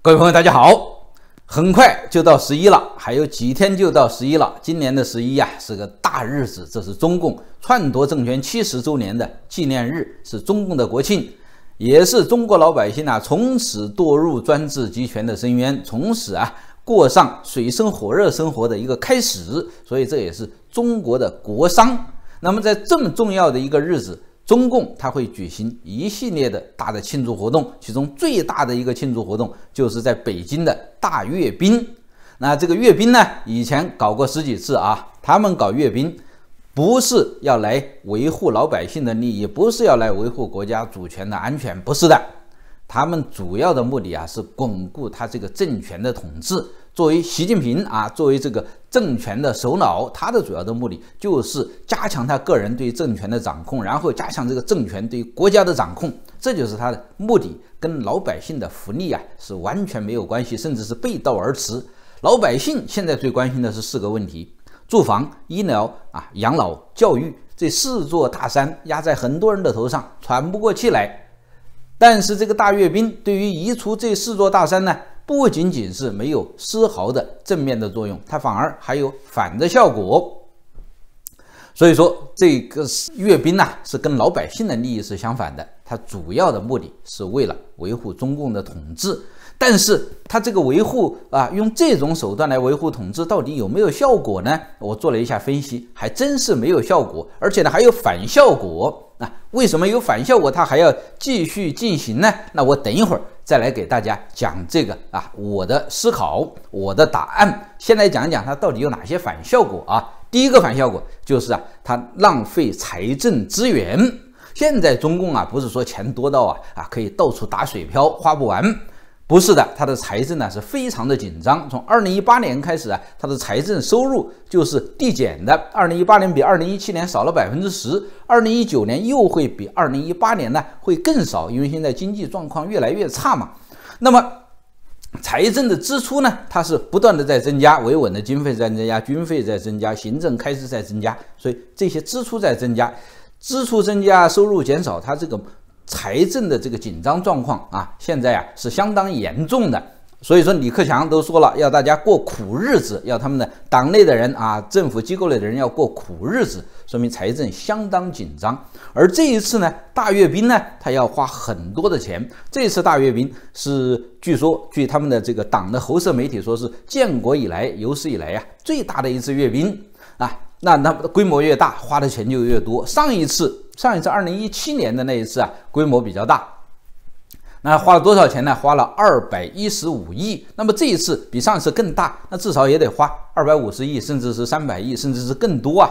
各位朋友，大家好！很快就到十一了，还有几天就到十一了。今年的十一呀，是个大日子，这是中共篡夺政权七十周年的纪念日，是中共的国庆，也是中国老百姓啊从此堕入专制集权的深渊，从此啊过上水深火热生活的一个开始。所以这也是中国的国殇。那么在这么重要的一个日子，中共它会举行一系列的大的庆祝活动，其中最大的一个庆祝活动就是在北京的大阅兵。那这个阅兵呢，以前搞过十几次啊。他们搞阅兵，不是要来维护老百姓的利益，不是要来维护国家主权的安全，不是的。他们主要的目的啊，是巩固他这个政权的统治。作为习近平啊，作为这个。政权的首脑，他的主要的目的就是加强他个人对政权的掌控，然后加强这个政权对国家的掌控，这就是他的目的，跟老百姓的福利啊是完全没有关系，甚至是背道而驰。老百姓现在最关心的是四个问题：住房、医疗啊、养老、教育，这四座大山压在很多人的头上，喘不过气来。但是这个大阅兵对于移除这四座大山呢？不仅仅是没有丝毫的正面的作用，它反而还有反的效果。所以说，这个阅兵呢是跟老百姓的利益是相反的，它主要的目的是为了维护中共的统治。但是它这个维护啊，用这种手段来维护统治，到底有没有效果呢？我做了一下分析，还真是没有效果，而且呢还有反效果。那为什么有反效果，它还要继续进行呢？那我等一会儿再来给大家讲这个啊，我的思考，我的答案。先来讲一讲它到底有哪些反效果啊？第一个反效果就是啊，它浪费财政资源。现在中共啊，不是说钱多到啊啊可以到处打水漂，花不完。不是的，它的财政呢是非常的紧张。从二零一八年开始啊，它的财政收入就是递减的。二零一八年比二零一七年少了百分之十，二零一九年又会比二零一八年呢会更少，因为现在经济状况越来越差嘛。那么，财政的支出呢，它是不断的在增加，维稳的经费在增加，军费在增加，行政开支在增加，所以这些支出在增加，支出增加，收入减少，它这个。财政的这个紧张状况啊，现在啊是相当严重的。所以说，李克强都说了，要大家过苦日子，要他们的党内的人啊，政府机构内的人要过苦日子，说明财政相当紧张。而这一次呢，大阅兵呢，他要花很多的钱。这次大阅兵是据说，据他们的这个党的喉舌媒体说是建国以来有史以来呀最大的一次阅兵啊。那那规模越大，花的钱就越多。上一次，上一次二零一七年的那一次啊，规模比较大，那花了多少钱呢？花了二百一十五亿。那么这一次比上次更大，那至少也得花二百五十亿，甚至是三百亿，甚至是更多啊。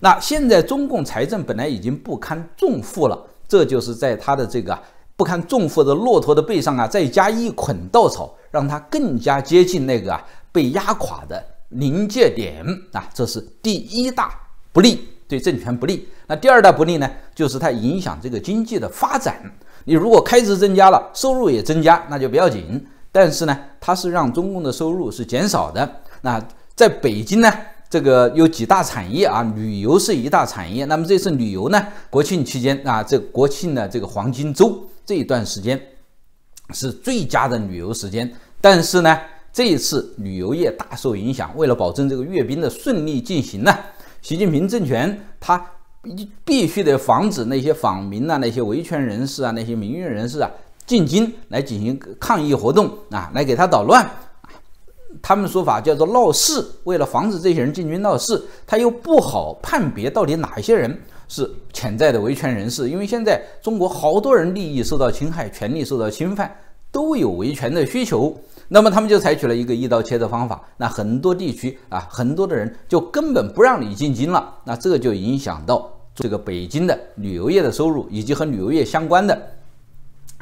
那现在中共财政本来已经不堪重负了，这就是在他的这个不堪重负的骆驼的背上啊，再加一捆稻草，让它更加接近那个啊被压垮的。临界点啊，这是第一大不利，对政权不利。那第二大不利呢，就是它影响这个经济的发展。你如果开支增加了，收入也增加，那就不要紧。但是呢，它是让中共的收入是减少的。那在北京呢，这个有几大产业啊，旅游是一大产业。那么这次旅游呢，国庆期间啊，这国庆的这个黄金周这一段时间是最佳的旅游时间。但是呢。这一次旅游业大受影响。为了保证这个阅兵的顺利进行呢，习近平政权他必须得防止那些访民啊、那些维权人士啊、那些民运人士啊进京来进行抗议活动啊，来给他捣乱。他们说法叫做闹事。为了防止这些人进军闹事，他又不好判别到底哪一些人是潜在的维权人士，因为现在中国好多人利益受到侵害、权利受到侵犯，都有维权的需求。那么他们就采取了一个一刀切的方法，那很多地区啊，很多的人就根本不让你进京了。那这就影响到这个北京的旅游业的收入，以及和旅游业相关的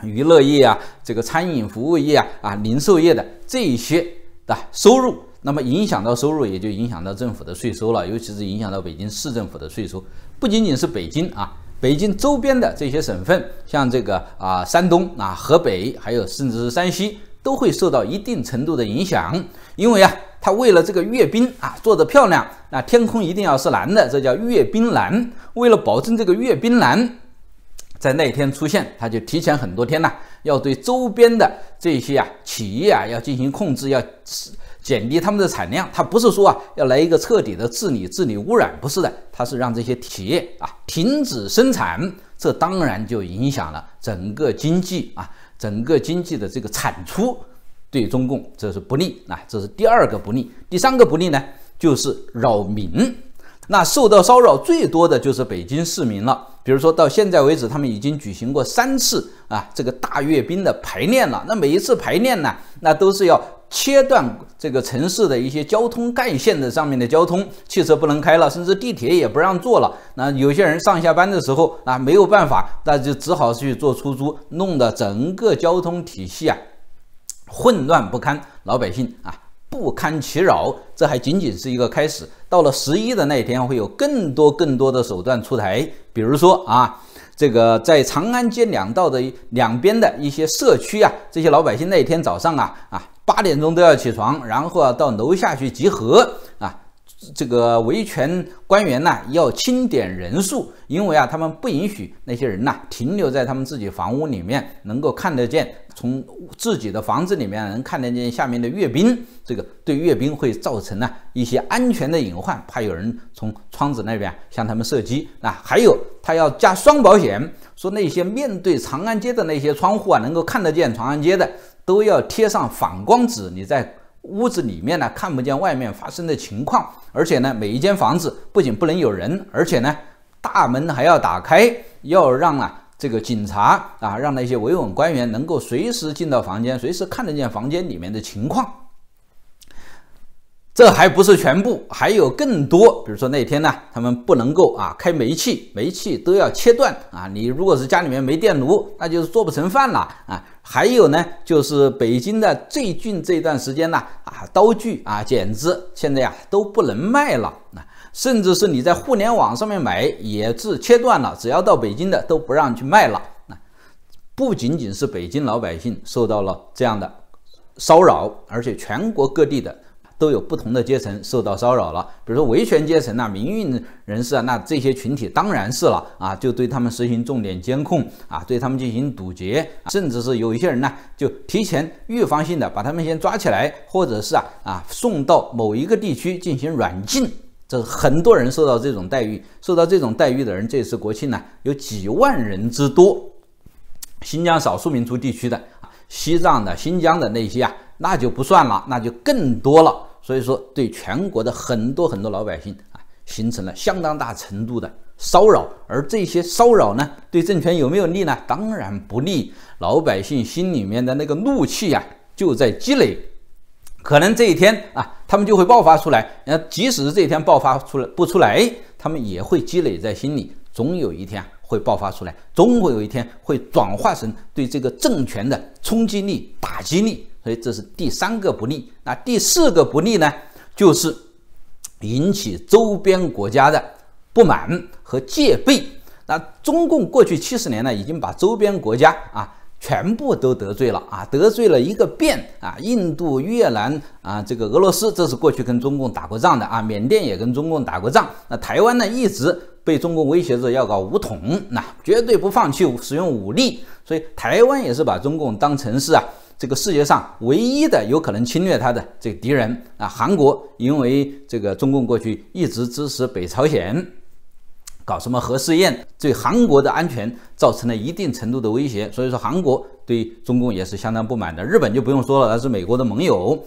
娱乐业啊，这个餐饮服务业啊，啊，零售业的这一些的收入。那么影响到收入，也就影响到政府的税收了，尤其是影响到北京市政府的税收。不仅仅是北京啊，北京周边的这些省份，像这个啊，山东啊，河北，还有甚至是山西。都会受到一定程度的影响，因为啊，他为了这个阅兵啊做得漂亮，那天空一定要是蓝的，这叫阅兵蓝。为了保证这个阅兵蓝在那一天出现，他就提前很多天呢，要对周边的这些啊企业啊要进行控制，要减低他们的产量。他不是说啊要来一个彻底的治理治理污染，不是的，他是让这些企业啊停止生产，这当然就影响了整个经济啊。整个经济的这个产出对中共这是不利啊，这是第二个不利。第三个不利呢，就是扰民。那受到骚扰最多的就是北京市民了。比如说到现在为止，他们已经举行过三次啊，这个大阅兵的排练了。那每一次排练呢，那都是要切断这个城市的一些交通干线的上面的交通，汽车不能开了，甚至地铁也不让坐了。那有些人上下班的时候啊，没有办法，那就只好去坐出租，弄得整个交通体系啊，混乱不堪，老百姓啊。不堪其扰，这还仅仅是一个开始。到了十一的那一天，会有更多更多的手段出台。比如说啊，这个在长安街两道的两边的一些社区啊，这些老百姓那天早上啊啊八点钟都要起床，然后啊到楼下去集合啊。这个维权官员呢，要清点人数，因为啊，他们不允许那些人呐停留在他们自己房屋里面，能够看得见从自己的房子里面能看得见下面的阅兵，这个对阅兵会造成呢一些安全的隐患，怕有人从窗子那边向他们射击啊。还有他要加双保险，说那些面对长安街的那些窗户啊，能够看得见长安街的，都要贴上反光纸，你在。屋子里面呢看不见外面发生的情况，而且呢每一间房子不仅不能有人，而且呢大门还要打开，要让啊这个警察啊，让那些维稳官员能够随时进到房间，随时看得见房间里面的情况。这还不是全部，还有更多，比如说那天呢，他们不能够啊开煤气，煤气都要切断啊。你如果是家里面没电炉，那就是做不成饭了啊。还有呢，就是北京的最近这段时间呢，啊，刀具啊、剪子现在呀都不能卖了，啊，甚至是你在互联网上面买也是切断了，只要到北京的都不让去卖了，啊，不仅仅是北京老百姓受到了这样的骚扰，而且全国各地的。都有不同的阶层受到骚扰了，比如说维权阶层呐、民运人士啊，那这些群体当然是了啊，就对他们实行重点监控啊，对他们进行堵截，甚至是有一些人呢，就提前预防性的把他们先抓起来，或者是啊啊送到某一个地区进行软禁，这很多人受到这种待遇，受到这种待遇的人，这次国庆呢有几万人之多，新疆少数民族地区的啊、西藏的、新疆的那些啊。那就不算了，那就更多了。所以说，对全国的很多很多老百姓啊，形成了相当大程度的骚扰。而这些骚扰呢，对政权有没有利呢？当然不利。老百姓心里面的那个怒气呀，就在积累。可能这一天啊，他们就会爆发出来。那即使是这一天爆发出来不出来，他们也会积累在心里。总有一天会爆发出来，总会有一天会转化成对这个政权的冲击力、打击力。所以这是第三个不利。那第四个不利呢，就是引起周边国家的不满和戒备。那中共过去七十年呢，已经把周边国家啊全部都得罪了啊，得罪了一个遍啊。印度、越南啊，这个俄罗斯，这是过去跟中共打过仗的啊。缅甸也跟中共打过仗。那台湾呢，一直被中共威胁着要搞武统，那绝对不放弃使用武力。所以台湾也是把中共当成是啊。这个世界上唯一的有可能侵略他的这个敌人啊，韩国，因为这个中共过去一直支持北朝鲜搞什么核试验，对韩国的安全造成了一定程度的威胁，所以说韩国对中共也是相当不满的。日本就不用说了，那是美国的盟友。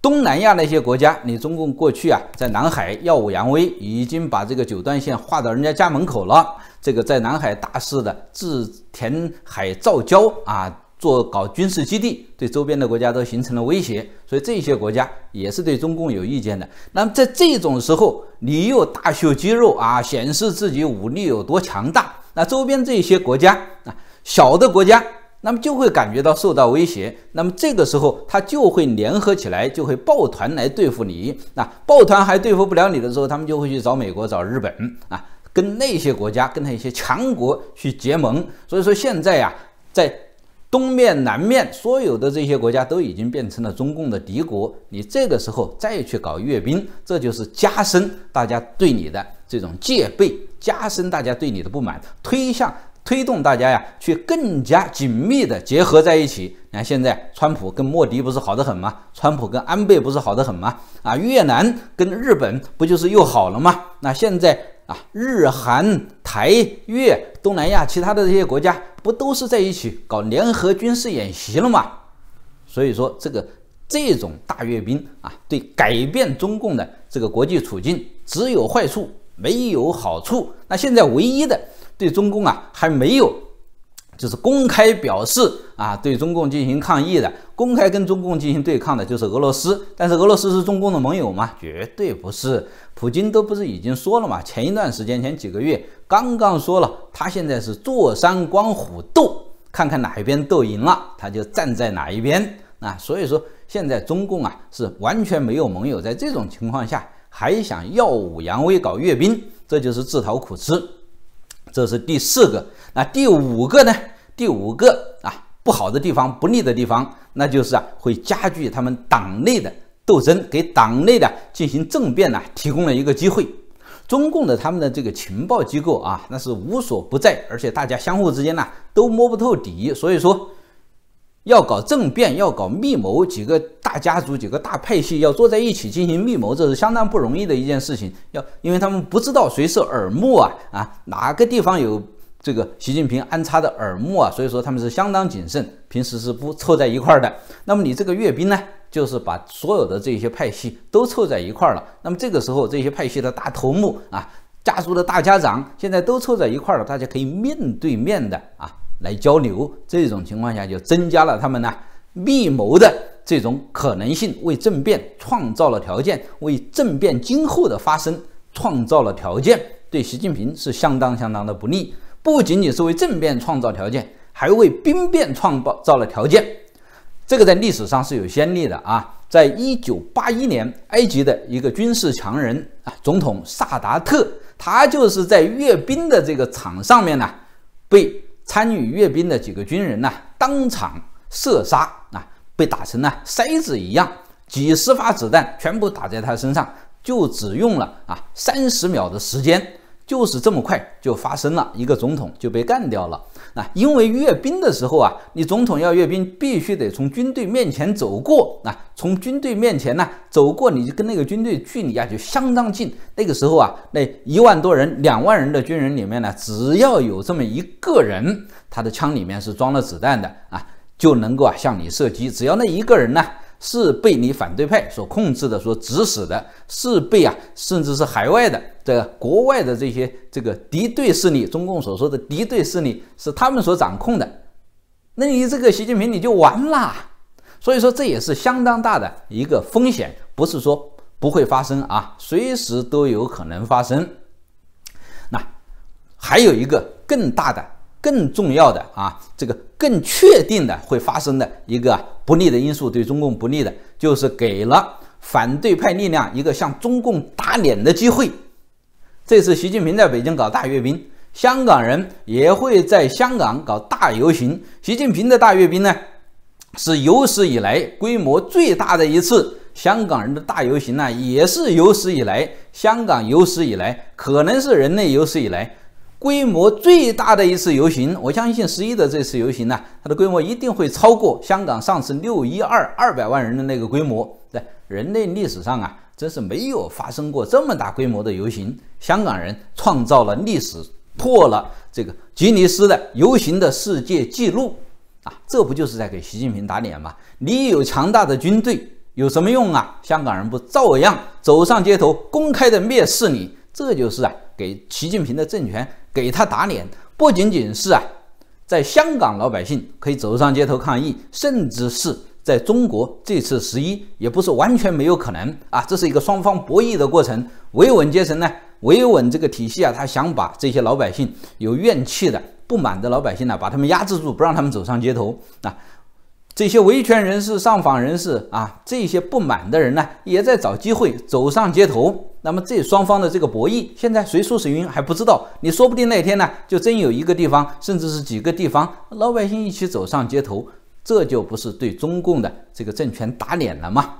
东南亚那些国家，你中共过去啊，在南海耀武扬威，已经把这个九段线划到人家家门口了，这个在南海大肆的自填海造礁啊。做搞军事基地，对周边的国家都形成了威胁，所以这些国家也是对中共有意见的。那么在这种时候，你又大秀肌肉啊，显示自己武力有多强大，那周边这些国家啊，小的国家，那么就会感觉到受到威胁。那么这个时候，他就会联合起来，就会抱团来对付你。那抱团还对付不了你的时候，他们就会去找美国、找日本啊，跟那些国家、跟他一些强国去结盟。所以说现在呀，在东面、南面，所有的这些国家都已经变成了中共的敌国。你这个时候再去搞阅兵，这就是加深大家对你的这种戒备，加深大家对你的不满，推向推动大家呀，去更加紧密的结合在一起。你看现在，川普跟莫迪不是好得很吗？川普跟安倍不是好得很吗？啊，越南跟日本不就是又好了吗？那现在啊，日韩台越东南亚其他的这些国家。不都是在一起搞联合军事演习了吗？所以说，这个这种大阅兵啊，对改变中共的这个国际处境只有坏处没有好处。那现在唯一的对中共啊还没有，就是公开表示啊对中共进行抗议的。公开跟中共进行对抗的就是俄罗斯，但是俄罗斯是中共的盟友吗？绝对不是。普京都不是已经说了吗？前一段时间，前几个月刚刚说了，他现在是坐山观虎斗，看看哪一边斗赢了，他就站在哪一边。那所以说，现在中共啊是完全没有盟友，在这种情况下还想耀武扬威搞阅兵，这就是自讨苦吃。这是第四个。那第五个呢？第五个啊。不好的地方，不利的地方，那就是啊，会加剧他们党内的斗争，给党内的进行政变呢提供了一个机会。中共的他们的这个情报机构啊，那是无所不在，而且大家相互之间呢都摸不透底。所以说，要搞政变，要搞密谋，几个大家族、几个大派系要坐在一起进行密谋，这是相当不容易的一件事情。要因为他们不知道谁是耳目啊啊，哪个地方有。这个习近平安插的耳目啊，所以说他们是相当谨慎，平时是不凑在一块儿的。那么你这个阅兵呢，就是把所有的这些派系都凑在一块儿了。那么这个时候，这些派系的大头目啊，家族的大家长现在都凑在一块儿了，大家可以面对面的啊来交流。这种情况下，就增加了他们呢密谋的这种可能性，为政变创造了条件，为政变今后的发生创造了条件，对习近平是相当相当的不利。不仅仅是为政变创造条件，还为兵变创造造了条件。这个在历史上是有先例的啊！在一九八一年，埃及的一个军事强人啊，总统萨达特，他就是在阅兵的这个场上面呢，被参与阅兵的几个军人呢当场射杀啊，被打成呢筛子一样，几十发子弹全部打在他身上，就只用了啊三十秒的时间。就是这么快就发生了一个总统就被干掉了啊！因为阅兵的时候啊，你总统要阅兵，必须得从军队面前走过啊，从军队面前呢走过，你就跟那个军队距离啊就相当近。那个时候啊，那一万多人、两万人的军人里面呢，只要有这么一个人，他的枪里面是装了子弹的啊，就能够啊向你射击。只要那一个人呢。是被你反对派所控制的、所指使的，是被啊，甚至是海外的、这个、国外的这些这个敌对势力，中共所说的敌对势力是他们所掌控的。那你这个习近平你就完了。所以说这也是相当大的一个风险，不是说不会发生啊，随时都有可能发生。那还有一个更大的。更重要的啊，这个更确定的会发生的一个不利的因素，对中共不利的，就是给了反对派力量一个向中共打脸的机会。这次习近平在北京搞大阅兵，香港人也会在香港搞大游行。习近平的大阅兵呢是有史以来规模最大的一次，香港人的大游行呢也是有史以来，香港有史以来，可能是人类有史以来。规模最大的一次游行，我相信十一的这次游行呢，它的规模一定会超过香港上次六一二二百万人的那个规模，在人类历史上啊，真是没有发生过这么大规模的游行，香港人创造了历史，破了这个吉尼斯的游行的世界纪录啊！这不就是在给习近平打脸吗？你有强大的军队有什么用啊？香港人不照样走上街头，公开的蔑视你？这就是啊，给习近平的政权给他打脸，不仅仅是啊，在香港老百姓可以走上街头抗议，甚至是在中国这次十一也不是完全没有可能啊。这是一个双方博弈的过程，维稳阶层呢，维稳这个体系啊，他想把这些老百姓有怨气的、不满的老百姓呢，把他们压制住，不让他们走上街头啊。这些维权人士、上访人士啊，这些不满的人呢，也在找机会走上街头。那么这双方的这个博弈，现在谁输谁赢还不知道。你说不定那天呢，就真有一个地方，甚至是几个地方，老百姓一起走上街头，这就不是对中共的这个政权打脸了吗？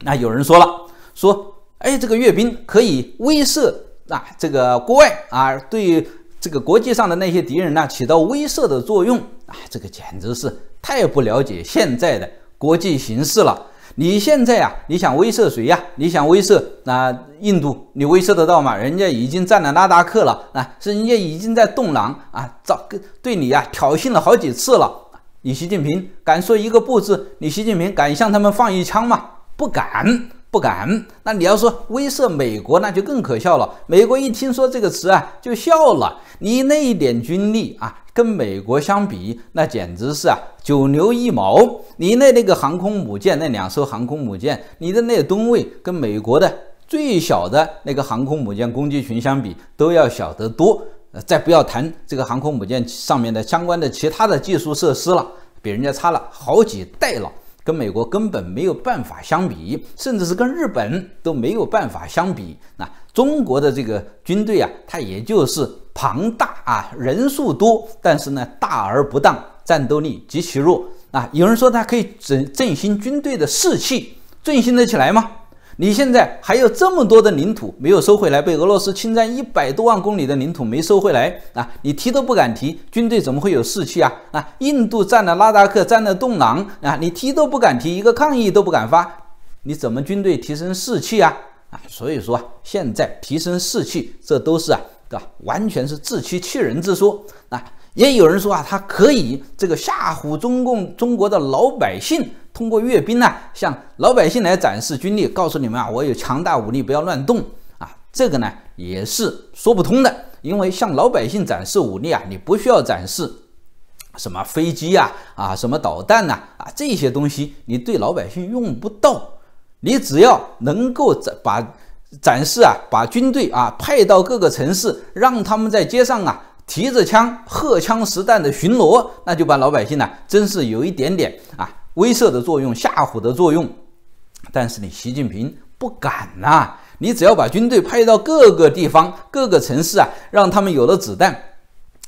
那有人说了，说，哎，这个阅兵可以威慑啊，这个国外啊，对这个国际上的那些敌人呢，起到威慑的作用。啊，这个简直是太不了解现在的国际形势了。你现在啊，你想威慑谁呀？你想威慑那印度，你威慑得到吗？人家已经占了拉达克了啊，是人家已经在动狼啊，早个对你呀挑衅了好几次了。你习近平敢说一个不字？你习近平敢向他们放一枪吗？不敢，不敢。那你要说威慑美国，那就更可笑了。美国一听说这个词啊，就笑了。你那一点军力啊！跟美国相比，那简直是啊九牛一毛。你那那个航空母舰，那两艘航空母舰，你的那吨位跟美国的最小的那个航空母舰攻击群相比，都要小得多。呃，再不要谈这个航空母舰上面的相关的其他的技术设施了，比人家差了好几代了，跟美国根本没有办法相比，甚至是跟日本都没有办法相比。那。中国的这个军队啊，它也就是庞大啊，人数多，但是呢，大而不当，战斗力极其弱啊。有人说它可以振振兴军队的士气，振兴得起来吗？你现在还有这么多的领土没有收回来，被俄罗斯侵占一百多万公里的领土没收回来啊，你提都不敢提，军队怎么会有士气啊？啊，印度占了拉达克，占了洞朗啊，你提都不敢提，一个抗议都不敢发，你怎么军队提升士气啊？所以说啊，现在提升士气，这都是啊，对吧？完全是自欺欺人之说。那也有人说啊，他可以这个吓唬中共中国的老百姓，通过阅兵呢，向老百姓来展示军力，告诉你们啊，我有强大武力，不要乱动啊。这个呢，也是说不通的，因为向老百姓展示武力啊，你不需要展示什么飞机呀、啊什么导弹呐，啊这些东西，你对老百姓用不到。你只要能够展把展示啊，把军队啊派到各个城市，让他们在街上啊提着枪、荷枪实弹的巡逻，那就把老百姓呢，真是有一点点啊威慑的作用、吓唬的作用。但是你习近平不敢呐，你只要把军队派到各个地方、各个城市啊，让他们有了子弹，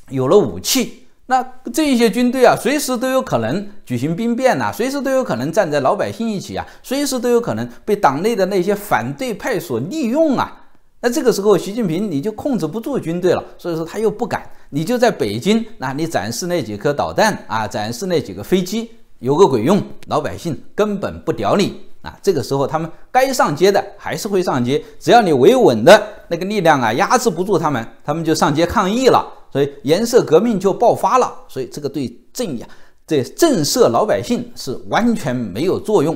有了武器。那这一些军队啊，随时都有可能举行兵变呐，随时都有可能站在老百姓一起啊，随时都有可能被党内的那些反对派所利用啊。那这个时候，习近平你就控制不住军队了，所以说他又不敢，你就在北京，那你展示那几颗导弹啊，展示那几个飞机。有个鬼用，老百姓根本不屌你啊！这个时候他们该上街的还是会上街，只要你维稳的那个力量啊压制不住他们，他们就上街抗议了，所以颜色革命就爆发了。所以这个对镇压、这震慑老百姓是完全没有作用。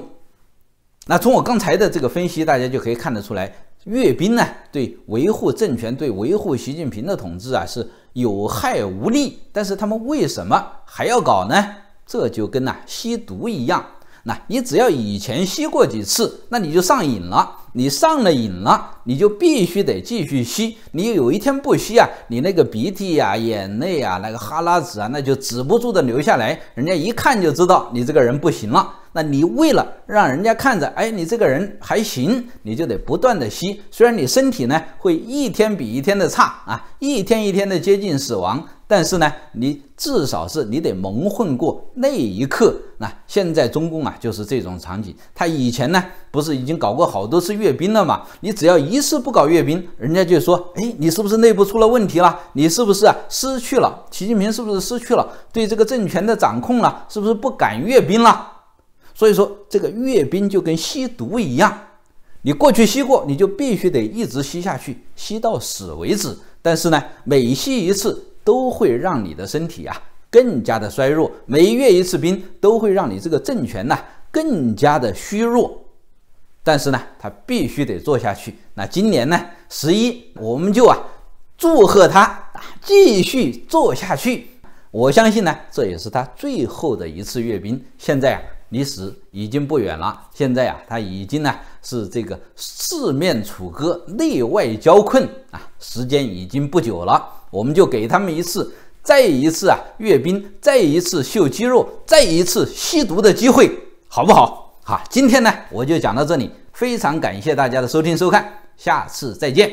那从我刚才的这个分析，大家就可以看得出来，阅兵呢对维护政权、对维护习近平的统治啊是有害无利。但是他们为什么还要搞呢？这就跟呐吸毒一样，那你只要以前吸过几次，那你就上瘾了。你上了瘾了，你就必须得继续吸。你有一天不吸啊，你那个鼻涕呀、眼泪啊、那个哈喇子啊，那就止不住的流下来。人家一看就知道你这个人不行了。那你为了让人家看着，哎，你这个人还行，你就得不断的吸。虽然你身体呢会一天比一天的差啊，一天一天的接近死亡。但是呢，你至少是你得蒙混过那一刻。那现在中共啊，就是这种场景。他以前呢，不是已经搞过好多次阅兵了嘛？你只要一次不搞阅兵，人家就说：哎，你是不是内部出了问题了？你是不是啊，失去了习近平？是不是失去了对这个政权的掌控了？是不是不敢阅兵了？所以说，这个阅兵就跟吸毒一样，你过去吸过，你就必须得一直吸下去，吸到死为止。但是呢，每吸一次，都会让你的身体啊更加的衰弱。每阅一次兵，都会让你这个政权呢更加的虚弱。但是呢，他必须得做下去。那今年呢，十一，我们就啊祝贺他啊继续做下去。我相信呢，这也是他最后的一次阅兵。现在啊，离死已经不远了。现在啊，他已经呢是这个四面楚歌，内外交困啊，时间已经不久了。我们就给他们一次，再一次啊阅兵，再一次秀肌肉，再一次吸毒的机会，好不好？哈，今天呢我就讲到这里，非常感谢大家的收听收看，下次再见。